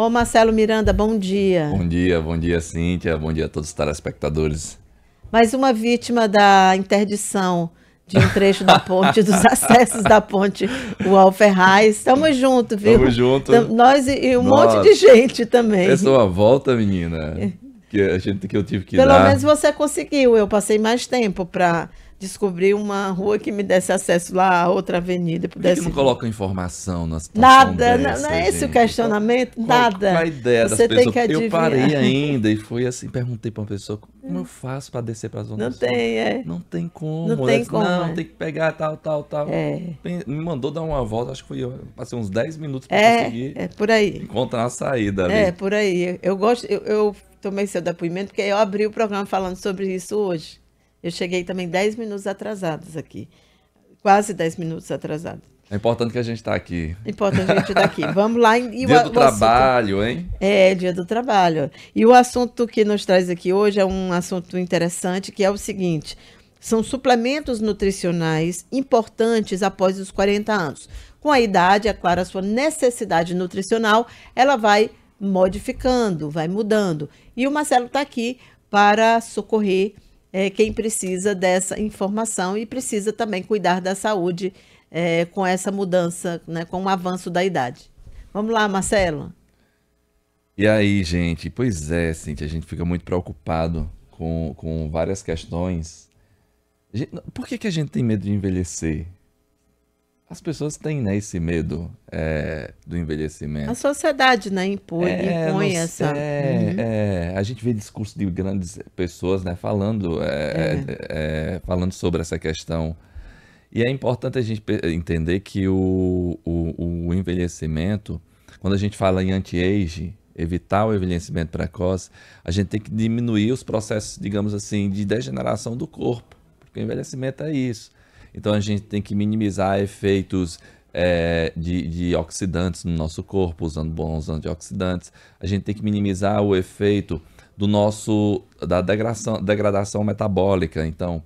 Ô Marcelo Miranda, bom dia. Bom dia, bom dia Cíntia, bom dia a todos os telespectadores. Mais uma vítima da interdição de um trecho da ponte, dos acessos da ponte o Alferraz. Estamos juntos, viu? Estamos juntos. Nós e, um Nossa. monte de gente também. Essa é uma volta, menina, que, a gente, que eu tive que Pelo dar. Pelo menos você conseguiu, eu passei mais tempo para descobrir uma rua que me desse acesso lá a outra avenida. Pudesse... Por que, não coloca informação nas Nada, dessa, não é esse gente? o questionamento, qual, é nada. Qual a ideia Você das tem pessoas? que adivinhar. Eu parei ainda e fui assim, perguntei para uma pessoa, como eu é. faço para descer para as zonas. Não tem, é. Não tem como. Não tem disse, como. Não, é. tem que pegar tal, tal, tal. É. Me mandou dar uma volta, acho que foi eu, passei uns 10 minutos para é, conseguir. É, por aí. Encontrar a saída ali. É, por aí. Eu gosto, eu, eu tomei seu depoimento porque eu abri o programa falando sobre isso hoje eu cheguei também 10 minutos atrasados aqui. Quase 10 minutos atrasados. É importante que a gente está aqui. É importante a gente estar tá aqui. Vamos lá. E dia o, do o trabalho, assunto... hein? É, dia do trabalho. E o assunto que nos traz aqui hoje é um assunto interessante, que é o seguinte. São suplementos nutricionais importantes após os 40 anos. Com a idade, é claro, a sua necessidade nutricional, ela vai modificando, vai mudando. E o Marcelo está aqui para socorrer é, quem precisa dessa informação e precisa também cuidar da saúde é, com essa mudança, né, com o avanço da idade. Vamos lá, Marcelo. E aí, gente? Pois é, gente. a gente fica muito preocupado com, com várias questões. Por que, que a gente tem medo de envelhecer? As pessoas têm né, esse medo é, do envelhecimento. A sociedade né, impõe, é, impõe essa. É, uhum. é, a gente vê discurso de grandes pessoas né, falando, é, é. É, falando sobre essa questão. E é importante a gente entender que o, o, o envelhecimento, quando a gente fala em anti-age, evitar o envelhecimento precoce, a gente tem que diminuir os processos, digamos assim, de degeneração do corpo. Porque o envelhecimento é isso então a gente tem que minimizar efeitos é, de, de, oxidantes no nosso corpo, usando bons antioxidantes. A gente tem que minimizar o efeito do nosso da degradação, degradação metabólica. Então,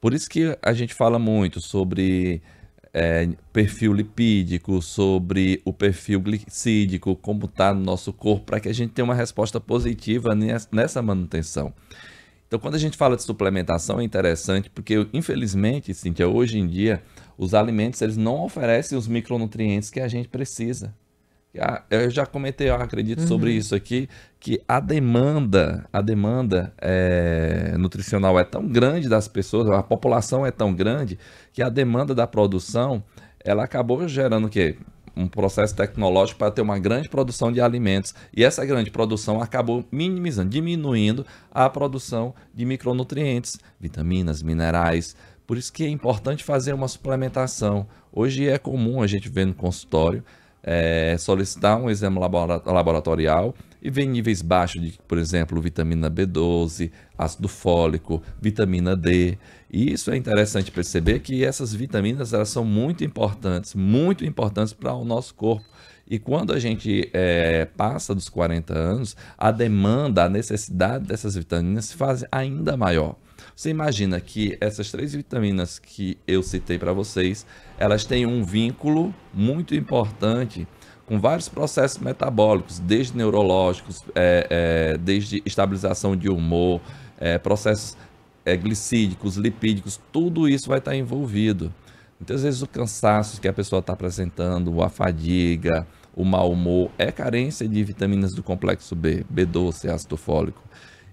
por isso que a gente fala muito sobre é, perfil lipídico, sobre o perfil glicídico, como está no nosso corpo, para que a gente tenha uma resposta positiva nessa manutenção. Então, quando a gente fala de suplementação, é interessante porque, infelizmente, Cíntia, hoje em dia, os alimentos eles não oferecem os micronutrientes que a gente precisa. Ah, eu já comentei, eu acredito, uhum. sobre isso aqui, que a demanda, a demanda é, nutricional é tão grande das pessoas, a população é tão grande, que a demanda da produção, ela acabou gerando o quê? um processo tecnológico para ter uma grande produção de alimentos. E essa grande produção acabou minimizando, diminuindo a produção de micronutrientes, vitaminas, minerais. Por isso que é importante fazer uma suplementação. Hoje é comum a gente ver no consultório é, solicitar um exame laboratorial e ver níveis baixos de, por exemplo, vitamina B12, ácido fólico, vitamina D. E isso é interessante perceber que essas vitaminas elas são muito importantes, muito importantes para o nosso corpo. E quando a gente é, passa dos 40 anos, a demanda, a necessidade dessas vitaminas se faz ainda maior. Você imagina que essas três vitaminas que eu citei para vocês, elas têm um vínculo muito importante com vários processos metabólicos, desde neurológicos, é, é, desde estabilização de humor, é, processos é, glicídicos, lipídicos, tudo isso vai estar tá envolvido. Muitas então, vezes o cansaço que a pessoa está apresentando, a fadiga, o mau humor, é carência de vitaminas do complexo B, B12, ácido fólico.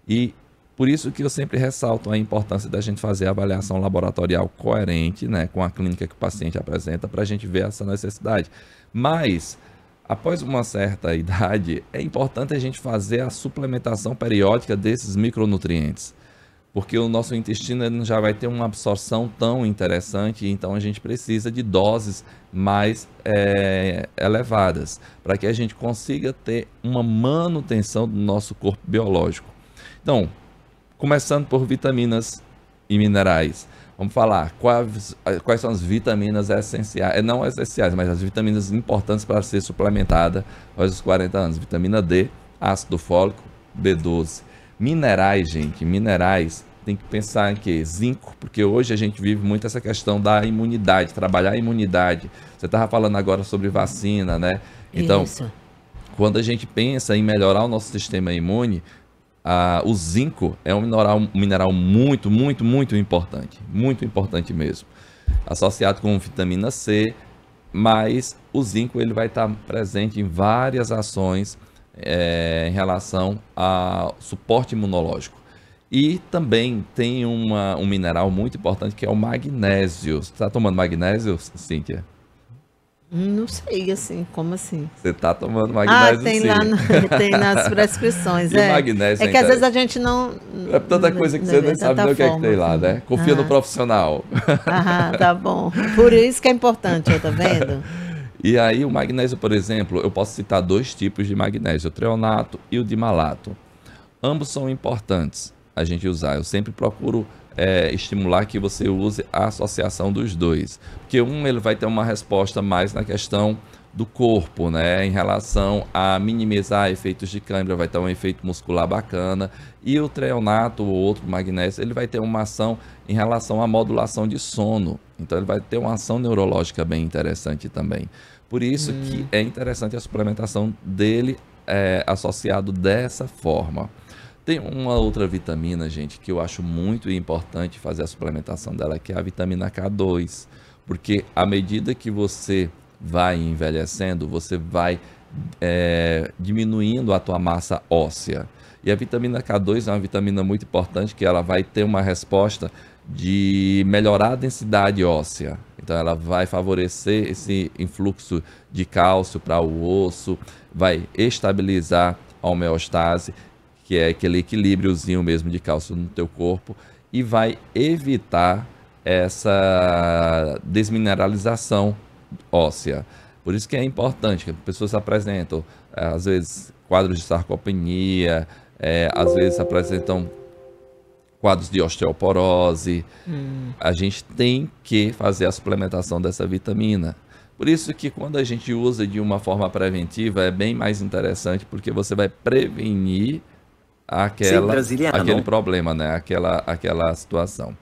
E por isso que eu sempre ressalto a importância da gente fazer a avaliação laboratorial coerente né, com a clínica que o paciente apresenta para a gente ver essa necessidade. Mas, após uma certa idade, é importante a gente fazer a suplementação periódica desses micronutrientes. Porque o nosso intestino já vai ter uma absorção tão interessante, então a gente precisa de doses mais é, elevadas, para que a gente consiga ter uma manutenção do nosso corpo biológico. Então, começando por vitaminas e minerais. Vamos falar quais, quais são as vitaminas essenciais, eh, não essenciais, mas as vitaminas importantes para ser suplementada aos 40 anos. Vitamina D, ácido fólico, B12. Minerais, gente, minerais, tem que pensar em que zinco, porque hoje a gente vive muito essa questão da imunidade, trabalhar a imunidade. Você estava falando agora sobre vacina, né? Então, Isso. quando a gente pensa em melhorar o nosso sistema imune, a, o zinco é um mineral, um mineral muito, muito, muito importante. Muito importante mesmo. Associado com vitamina C, mas o zinco ele vai estar presente em várias ações é, em relação ao suporte imunológico. E também tem uma, um mineral muito importante que é o magnésio. Você está tomando magnésio, Cíntia? Não sei, assim, como assim? Você tá tomando ah, magnésio Ah, tem, sim. tem nas prescrições, é. magnésio, é que às vezes a gente não... É tanta coisa que não, você não nem sabe nem o que é que tem lá, né? Confia no ah. profissional. Ah, tá bom. Por isso que é importante, tá vendo? e aí o magnésio, por exemplo, eu posso citar dois tipos de magnésio, o treonato e o dimalato. Ambos são importantes a gente usar. Eu sempre procuro é, estimular que você use a associação dos dois. Porque um ele vai ter uma resposta mais na questão do corpo, né? Em relação a minimizar efeitos de câimbra, vai ter um efeito muscular bacana. E o treonato ou outro magnésio, ele vai ter uma ação em relação à modulação de sono. Então ele vai ter uma ação neurológica bem interessante também. Por isso hum. que é interessante a suplementação dele é, associado dessa forma. Tem uma outra vitamina, gente, que eu acho muito importante fazer a suplementação dela, que é a vitamina K2. Porque à medida que você vai envelhecendo, você vai é, diminuindo a tua massa óssea. E a vitamina K2 é uma vitamina muito importante que ela vai ter uma resposta de melhorar a densidade óssea. Então ela vai favorecer esse influxo de cálcio para o osso, vai estabilizar a homeostase que é aquele equilíbriozinho mesmo de cálcio no teu corpo e vai evitar essa desmineralização óssea. Por isso que é importante que pessoas apresentam, eh, às vezes, quadros de sarcopenia, é, às vezes apresentam quadros de osteoporose. Hum. A gente tem que fazer a suplementação dessa vitamina. Por isso que quando a gente usa de uma forma preventiva é bem mais interessante, porque você vai prevenir aquela, é aquele problema, né? aquela, aquela situação.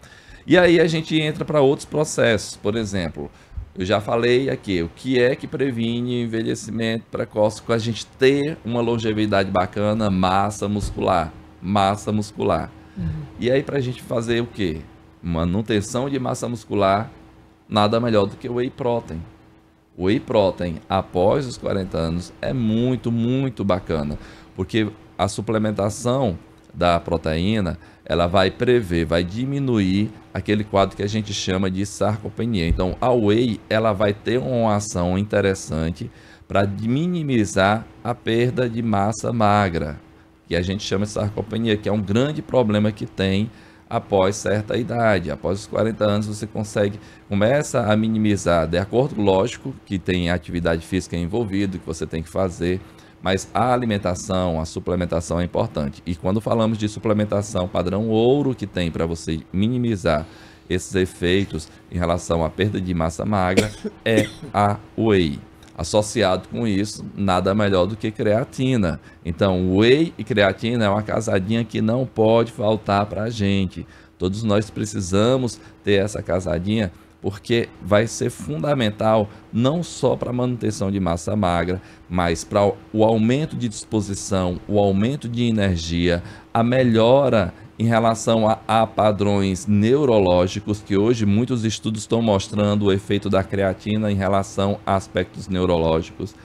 E aí a gente entra para outros processos, por exemplo, eu já falei aqui, o que é que previne envelhecimento precoce com a gente ter uma longevidade bacana, massa muscular, massa muscular. Uhum. E aí para a gente fazer o quê? Manutenção de massa muscular, nada melhor do que o whey protein. O whey protein após os 40 anos é muito, muito bacana, porque a suplementação da proteína, ela vai prever, vai diminuir aquele quadro que a gente chama de sarcopenia. Então, a whey, ela vai ter uma ação interessante para minimizar a perda de massa magra, que a gente chama de sarcopenia, que é um grande problema que tem após certa idade. Após os 40 anos, você consegue, começa a minimizar, de acordo, lógico, que tem atividade física envolvida, que você tem que fazer, mas a alimentação, a suplementação é importante. E quando falamos de suplementação padrão ouro que tem para você minimizar esses efeitos em relação à perda de massa magra é a whey. Associado com isso, nada melhor do que creatina. Então, whey e creatina é uma casadinha que não pode faltar para a gente. Todos nós precisamos ter essa casadinha porque vai ser fundamental não só para a manutenção de massa magra, mas para o aumento de disposição, o aumento de energia, a melhora em relação a, a, padrões neurológicos, que hoje muitos estudos estão mostrando o efeito da creatina em relação a aspectos neurológicos.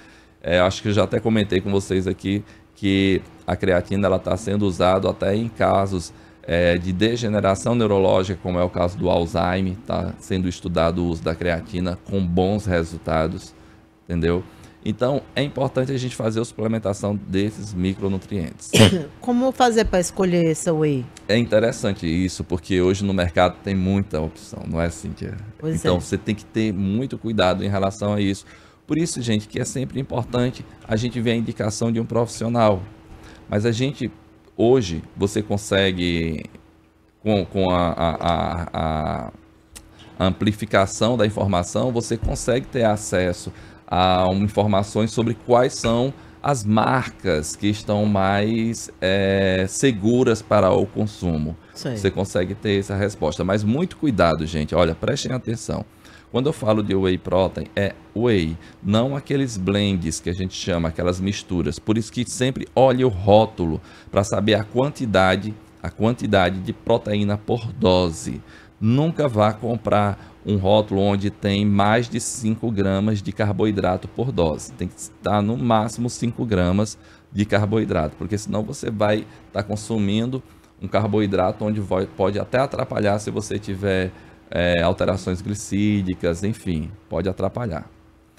É, acho que eu já até comentei com vocês aqui que a creatina está sendo usada até em casos é, de degeneração neurológica, como é o caso do Alzheimer, está sendo estudado o uso da creatina com bons resultados, entendeu? Então é importante a gente fazer a suplementação desses micronutrientes. Como fazer para escolher essa whey? É interessante isso, porque hoje no mercado tem muita opção, não é, Cíntia? Pois então é. você tem que ter muito cuidado em relação a isso. Por isso, gente, que é sempre importante a gente ver a indicação de um profissional. Mas a gente Hoje, você consegue, com, com a, a, a, a amplificação da informação, você consegue ter acesso a um, informações sobre quais são as marcas que estão mais é, seguras para o consumo. Você consegue ter essa resposta. Mas muito cuidado, gente. Olha, prestem atenção. Quando eu falo de whey protein, é whey, não aqueles blends que a gente chama, aquelas misturas. Por isso que sempre olhe o rótulo para saber a quantidade, a quantidade de proteína por dose. Nunca vá comprar um rótulo onde tem mais de 5 gramas de carboidrato por dose. Tem que estar no máximo 5 gramas de carboidrato, porque senão você vai estar tá consumindo um carboidrato onde vai, pode até atrapalhar se você tiver é, alterações glicídicas, enfim, pode atrapalhar.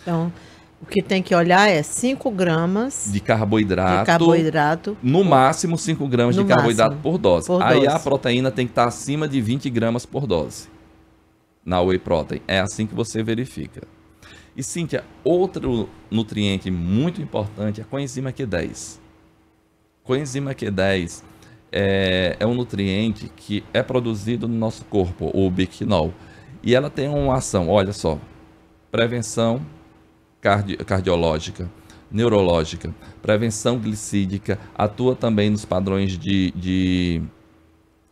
Então, o que tem que olhar é 5 gramas de carboidrato, de carboidrato. No máximo 5 gramas de carboidrato máximo, por dose. Por Aí dose. a proteína tem que estar acima de 20 gramas por dose. Na whey protein. É assim que você verifica. E Cíntia, outro nutriente muito importante é a coenzima Q10. Coenzima Q10 é, é um nutriente que é produzido no nosso corpo, o biquinol. E ela tem uma ação, olha só, prevenção cardi cardiológica, neurológica, prevenção glicídica, atua também nos padrões de, de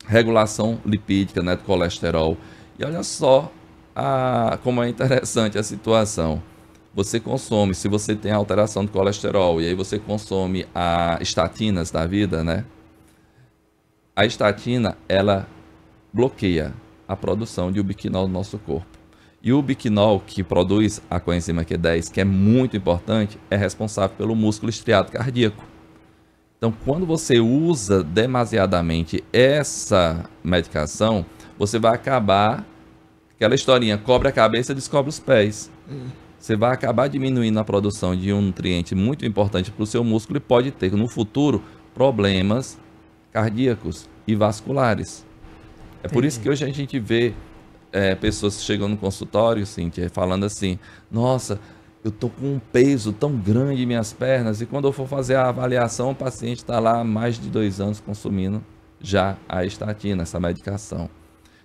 regulação lipídica, né, do colesterol. E olha só a, como é interessante a situação. Você consome, se você tem alteração do colesterol, e aí você consome a estatinas da vida, né? a estatina ela bloqueia a produção de ubiquinol no nosso corpo. E o ubiquinol que produz a coenzima Q10, que é muito importante, é responsável pelo músculo estriado cardíaco. Então, quando você usa demasiadamente essa medicação, você vai acabar aquela historinha cobre a cabeça, descobre os pés. Você vai acabar diminuindo a produção de um nutriente muito importante para o seu músculo e pode ter no futuro problemas cardíacos e vasculares. É Entendi. por isso que hoje a gente vê é, pessoas chegando no consultório, Cíntia, falando assim: nossa, eu tô com um peso tão grande em minhas pernas, e quando eu for fazer a avaliação, o paciente está lá há mais de dois anos consumindo já a estatina, essa medicação.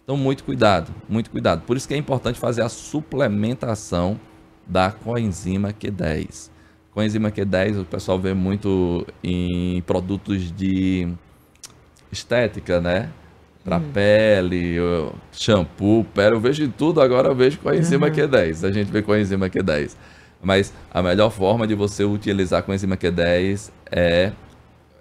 Então, muito cuidado, muito cuidado. Por isso que é importante fazer a suplementação da coenzima Q10. Coenzima Q10 o pessoal vê muito em produtos de estética, né? Pra hum. pele, shampoo, pele, eu vejo de tudo, agora eu vejo com a enzima uhum. Q10. A gente vê com a enzima Q10. Mas a melhor forma de você utilizar com a enzima Q10 é,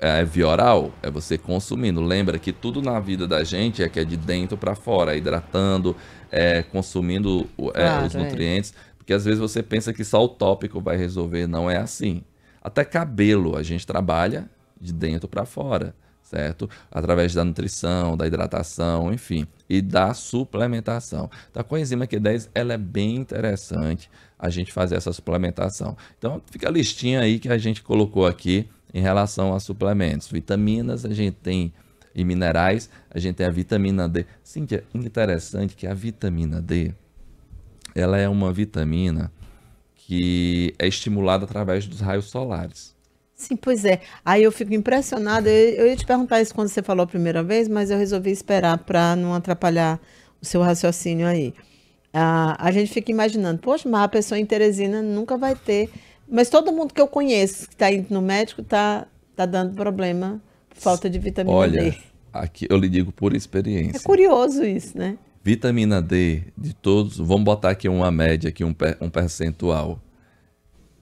é via oral, é você consumindo. Lembra que tudo na vida da gente é que é de dentro para fora, hidratando, é consumindo é, claro, os é. nutrientes. Porque às vezes você pensa que só o tópico vai resolver, não é assim. Até cabelo a gente trabalha de dentro para fora certo? Através da nutrição, da hidratação, enfim, e da suplementação. Então, com a enzima Q10, ela é bem interessante a gente fazer essa suplementação. Então, fica a listinha aí que a gente colocou aqui em relação a suplementos. Vitaminas, a gente tem e minerais, a gente tem a vitamina D. Sim, que é interessante que a vitamina D, ela é uma vitamina que é estimulada através dos raios solares. Sim, pois é. Aí eu fico impressionada. Eu, eu ia te perguntar isso quando você falou a primeira vez, mas eu resolvi esperar para não atrapalhar o seu raciocínio aí. Ah, a gente fica imaginando, poxa, mas a pessoa em Teresina nunca vai ter. Mas todo mundo que eu conheço que está indo no médico está tá dando problema por falta de vitamina Olha, D. Olha, aqui eu lhe digo por experiência. É curioso isso, né? Vitamina D de todos, vamos botar aqui uma média, aqui um, um percentual.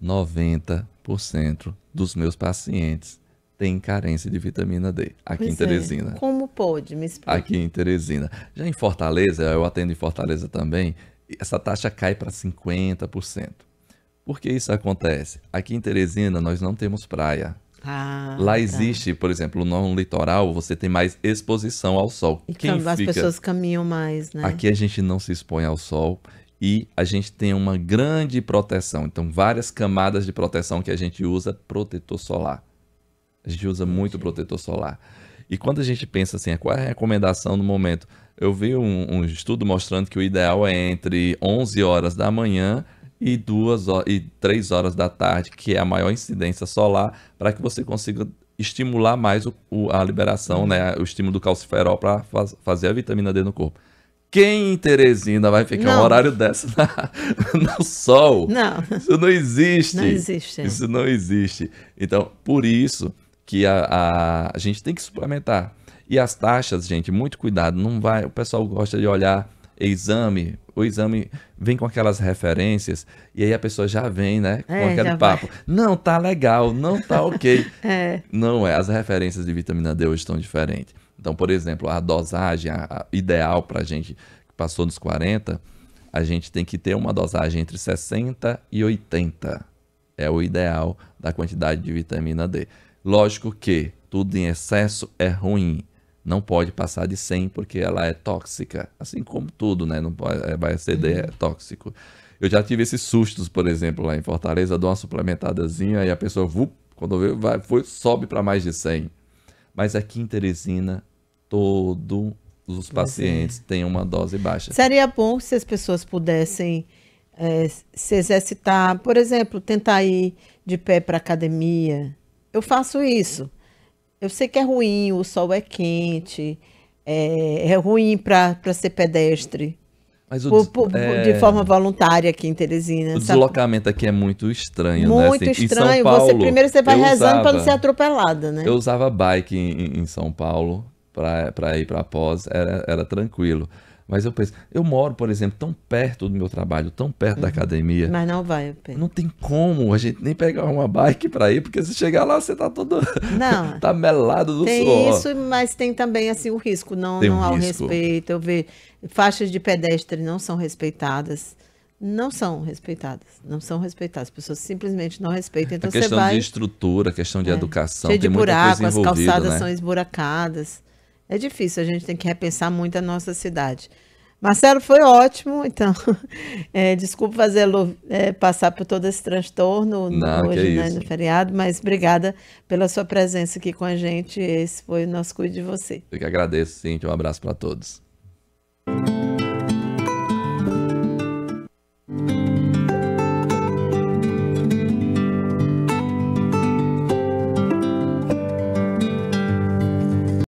90% dos meus pacientes têm carência de vitamina D aqui pois em é. Teresina. É. Como pode? Me explica. Aqui em Teresina. Já em Fortaleza, eu atendo em Fortaleza também, essa taxa cai para 50%. Por que isso acontece? Aqui em Teresina nós não temos praia. Ah, Lá tá. existe, por exemplo, no litoral você tem mais exposição ao sol. E Quem as fica... pessoas caminham mais, né? Aqui a gente não se expõe ao sol e a gente tem uma grande proteção. Então, várias camadas de proteção que a gente usa protetor solar. A gente usa muito protetor solar. E quando a gente pensa assim, é qual é a recomendação no momento? Eu vi um, um estudo mostrando que o ideal é entre 11 horas da manhã e, duas, e 3 horas da tarde, que é a maior incidência solar, para que você consiga estimular mais o, o, a liberação, uhum. né, o estímulo do calciferol para faz, fazer a vitamina D no corpo. Quem em Teresina vai ficar não. um horário dessa no sol? Não. Isso não existe. Não existe. Isso não existe. Então, por isso que a, a, a gente tem que suplementar. E as taxas, gente, muito cuidado. Não vai. O pessoal gosta de olhar exame, o exame vem com aquelas referências e aí a pessoa já vem, né, com é, aquele papo. Vai. Não, tá legal, não tá ok. é. Não é, as referências de vitamina D hoje estão diferentes. Então, por exemplo, a dosagem a, a ideal pra gente que passou dos 40, a gente tem que ter uma dosagem entre 60 e 80. É o ideal da quantidade de vitamina D. Lógico que tudo em excesso é ruim não pode passar de 100 porque ela é tóxica, assim como tudo, né? Não pode, é, vai exceder, é uhum. tóxico. Eu já tive esses sustos, por exemplo, lá em Fortaleza, dou uma suplementadazinha e a pessoa, vup, quando vê, vai, foi, sobe para mais de 100. Mas aqui em Teresina, todos os pacientes têm uma dose baixa. Seria bom se as pessoas pudessem é, se exercitar, por exemplo, tentar ir de pé para academia. Eu faço isso. Eu sei que é ruim, o sol é quente, é, é ruim para ser pedestre. Mas o, por, por, é... De forma voluntária aqui em Teresina. O sabe? deslocamento aqui é muito estranho, muito né? Muito assim, estranho. Paulo, você, primeiro você vai rezando para não ser atropelada, né? Eu usava bike em, em São Paulo para ir para pós, era, era tranquilo. Mas eu penso, eu moro, por exemplo, tão perto do meu trabalho, tão perto uhum. da academia. Mas não vai, Pedro. Não tem como a gente nem pegar uma bike para ir, porque se chegar lá você tá todo. Não. tá melado do tem suor. Tem isso, mas tem também assim o risco, não, tem não um há o respeito. Eu vejo faixas de pedestre não são respeitadas. Não são respeitadas, não são respeitadas. As pessoas simplesmente não respeitam. Então a questão vai... de estrutura, a questão de é. educação, Cheio tem de buraco, muita coisa as calçadas né? são esburacadas. É difícil, a gente tem que repensar muito a nossa cidade. Marcelo, foi ótimo, então. É, desculpa lo é, passar por todo esse transtorno Não, hoje, né, no feriado, mas obrigada pela sua presença aqui com a gente. Esse foi o nosso Cuide de Você. Eu que agradeço, Cintia. Um abraço para todos.